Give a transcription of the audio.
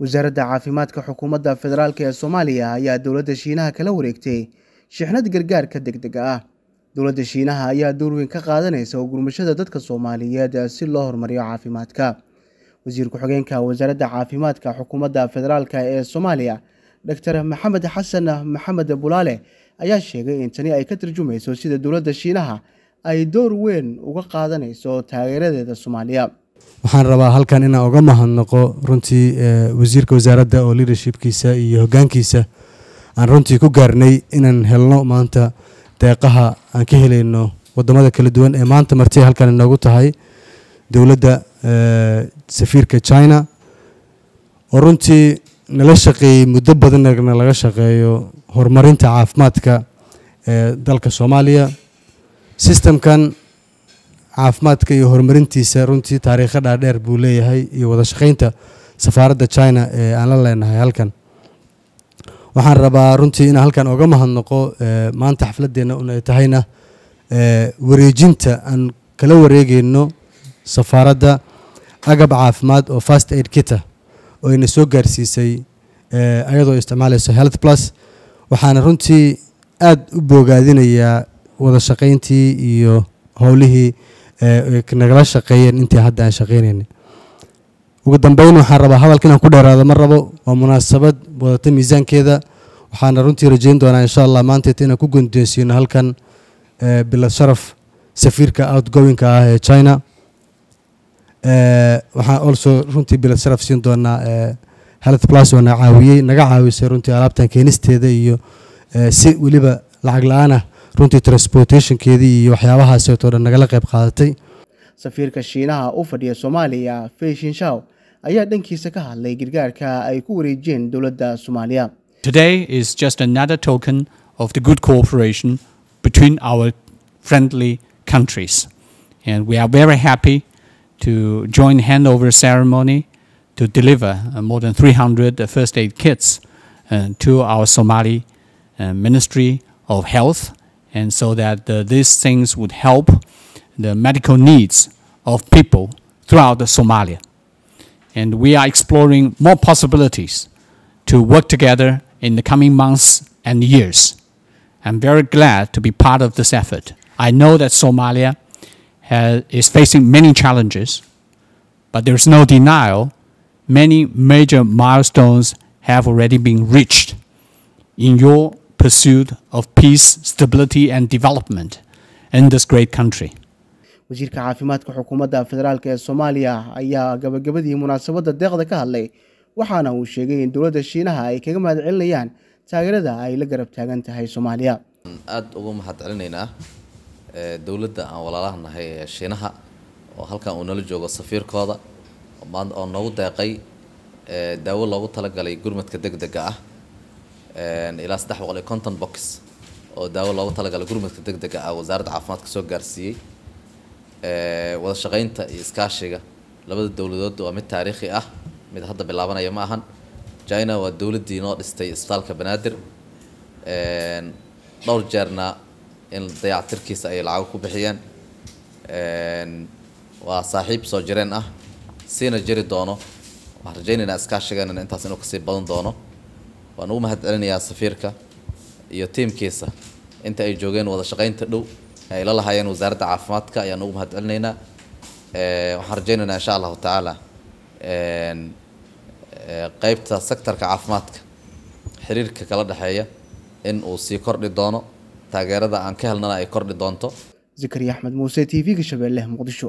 wasaaradda caafimaadka xukuumadda federaalk ee soomaaliya ayaa dowladda shiinaha kala wareegtay shixnad gargaarka deg dega ah dowladda shiinaha ayaa door weyn ka qaadanaysa ogurmashada dadka soomaaliyeed si loo horumariyo caafimaadka wasiir ku-xigeenka wasaaradda caafimaadka xukuumadda federaalk ee soomaaliya dor maxamed xasan maxamed bulaale ayaa sheegay in tani ay ka tarjumayso sida dowladda shiinaha ay door weyn uga qaadanayso taageeradeeda soomaaliya waxaan rabaa halkan inaan uga mahadnaqo runtii eh, wasiirka wasaaradda oo leadershipkiisa iyo hoggaankiisa aan runtii ku gaarnay inaan helno maanta deeqaha aan ka helayno wadamada kala duwan ee maanta marti halkan inoogu tahay dowladda eh, safiirka china oo runtii nala shaqeeyey muddo badannagna laga shaqeeyo horumarinta caafimaadka ee eh, dalka soomaaliya sistamkan caafimaadka iyo horumarintiisa runtii taariikho dhaadheer buu leeyahay iyo wada safaaradda china ee aan la leenahay halkan waxaan rabaa runtii inaan halkan oga mahadnaqo eh, maanta xafladeenna un ay tahayna eh, wareejinta aan kala wareegeyno safaaradda agab caafimaad oo fast aid kita ah oo ayna soo gaarsiisay eh, ayadoo isticmaalayso health plus waxaana runtii aada u boogaadinayaa wada iyo howlihii nagala shaqeeyeen intii hadda aan shaqeynayna ugu dambeyn waxaan rabaa hadalka inaan ku dheeraado ma rabo waa munaasabad wadata miisaankeeda waxaana runtii rajayn doonaa insha allah maanteet inaan ku gondoonsiino halkan bilad sharaf safiirka outgoinka ah ee china waxaan also runtii bilad sharaf siin doonaa health plus oo na caawiyey naga caawisay runtii alaabtan keenisteeda iyo si weliba lacag la aanah runtii transportationkeedii iyo dhan nagala qayb qaadatay safiirka shiinaha u fadhiya soomaaliya shaw ayaa dhankiisa ka hadlay gargaarka ay ku wareejiyeen dowladda soomaaliya today is just another token of the good cooperation between our friendly countries and we are very happy to join handover ceremony to deliver uh, more than 300 uh, first aid kits uh, to our Somali Ministry of Health and so that these things would help the medical needs of people throughout Somalia. And we are exploring more possibilities to work together in the coming months and years. I'm very glad to be part of this effort. I know that Somalia has, is facing many challenges, but there's no denial many major milestones have already been reached in your pursuit of peace, stability and development in this great country. wasiirka caafimaadka xukuumadda federaalk ee soomaaliya ayaa gabagabadii munaasabadda deeqda ka hadlay waxaana uu sheegay in dowladda shiinaha ay kaga mahad celinayaan taageerada ay la garab taagan tahay soomaaliya aad ugu mahad celinaynaa dowladda aan walaalaha nahay ee shiinaha oo halkan uu nala joogo safiirkooda oo noogu deeqay daawo loogu talagalay gurmadka deg dega ah ilaa saddex boqol iyo conton box oo daawo loogu talagala gurmadka degdega dega ah wasaaradda caafimaadka soo gaarsiiyey wada shaqaynta iyo iskaashiga labada dowladood waa mid taariikhi ah mid hadda bilaabanaya ma ahan china waa dowladdii noo dhistay isbitaalka banaadir dhowr jeerna in dayactirkiisa ay lacag ku bixiyeen waa saaxiib soo jireen ah siina jiri doono waxaan rajaynaynaa iskaashigan intaas inuu kasii badan doono waan ugu mahad celinayaa safiirka iyo tiimkiisa inta ay joogeen wada shaqaynta dhow ay la lahaayeen wasaaradda caafimaadka ayaan ugu mahad celinaynaa waxaan rajaynaynaa insha allahu tacaala qeybta sektorka caafimaadka xiriirka kala dhexeeya in uu sii kordhi doono taageerada aan ka helnana ay kordhi doonto zakariya axmed muuse t v-ga shabeelle muqdisho